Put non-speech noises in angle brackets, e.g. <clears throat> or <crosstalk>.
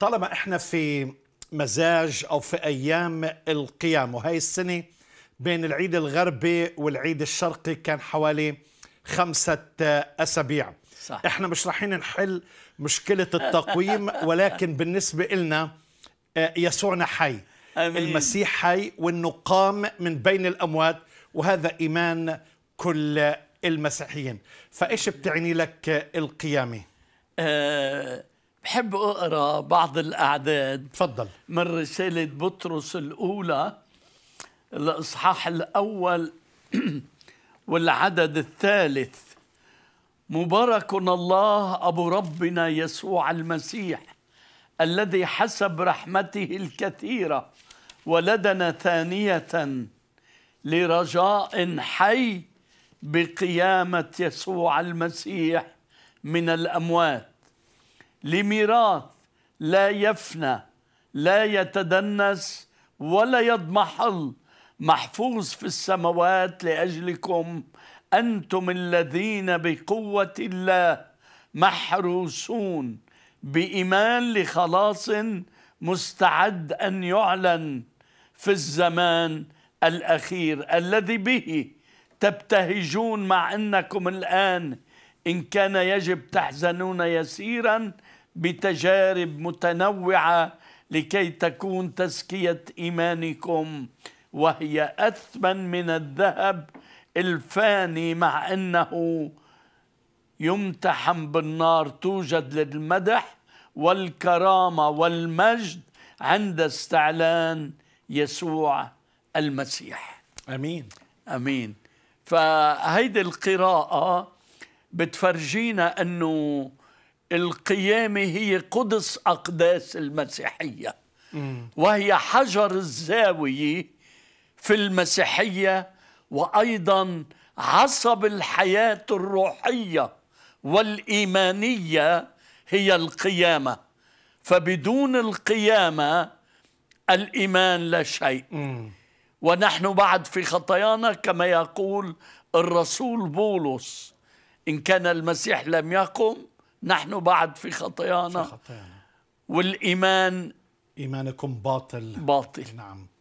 طالما احنا في مزاج او في ايام القيام وهي السنه بين العيد الغربي والعيد الشرقي كان حوالي خمسة أسابيع صح. إحنا مش رايحين نحل مشكلة التقويم ولكن بالنسبة إلنا آه، يسوعنا حي أمين. المسيح حي وأنه قام من بين الأموات وهذا إيمان كل المسيحيين فإيش بتعني لك القيامة؟ آه بحب اقرا بعض الاعداد تفضل من رساله بطرس الاولى الاصحاح الاول <clears throat> والعدد الثالث مبارك الله ابو ربنا يسوع المسيح الذي حسب رحمته الكثيره ولدنا ثانيه لرجاء حي بقيامه يسوع المسيح من الاموات لميراث لا يفنى لا يتدنس ولا يضمحل محفوظ في السماوات لاجلكم انتم الذين بقوه الله محروسون بايمان لخلاص مستعد ان يعلن في الزمان الاخير الذي به تبتهجون مع انكم الان ان كان يجب تحزنون يسيرا بتجارب متنوعه لكي تكون تزكيه ايمانكم وهي اثمن من الذهب الفاني مع انه يمتحن بالنار توجد للمدح والكرامه والمجد عند استعلان يسوع المسيح امين امين فهيدي القراءه بتفرجينا انه القيامة هي قدس أقداس المسيحية وهي حجر الزاوية في المسيحية وأيضا عصب الحياة الروحية والإيمانية هي القيامة فبدون القيامة الإيمان لا شيء ونحن بعد في خطايانا كما يقول الرسول بولس إن كان المسيح لم يقم نحن بعد في خطايانا في خطيانا. والإيمان إيمانكم باطل باطل نعم